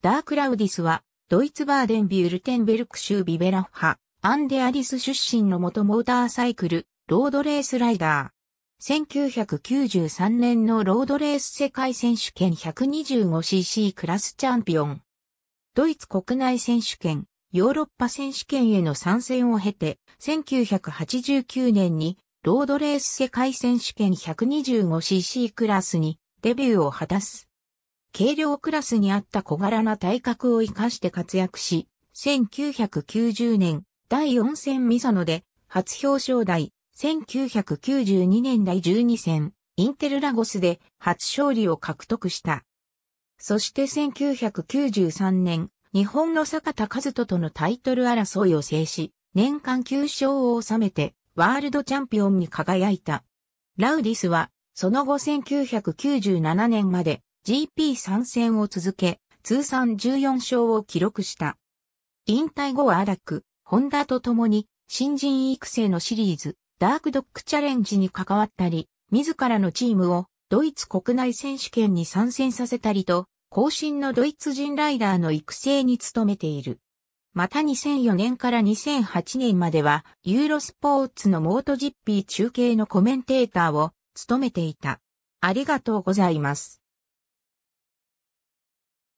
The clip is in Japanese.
ダークラウディスは、ドイツバーデンビュールテンベルク州ビベラッハ、アンデアリス出身の元モーターサイクル、ロードレースライダー。1993年のロードレース世界選手権 125cc クラスチャンピオン。ドイツ国内選手権、ヨーロッパ選手権への参戦を経て、1989年にロードレース世界選手権 125cc クラスにデビューを果たす。軽量クラスにあった小柄な体格を生かして活躍し、1990年第4戦ミサノで初表彰台、1992年第12戦インテルラゴスで初勝利を獲得した。そして1993年、日本の坂田和人とのタイトル争いを制し、年間9勝を収めてワールドチャンピオンに輝いた。ラウディスは、その後1997年まで GP 参戦を続け、通算14勝を記録した。引退後は荒く、ホンダと共に新人育成のシリーズ、ダークドックチャレンジに関わったり、自らのチームをドイツ国内選手権に参戦させたりと、後進のドイツ人ライダーの育成に努めている。また2004年から2008年までは、ユーロスポーツのモートジッピー中継のコメンテーターを務めていた。ありがとうございます。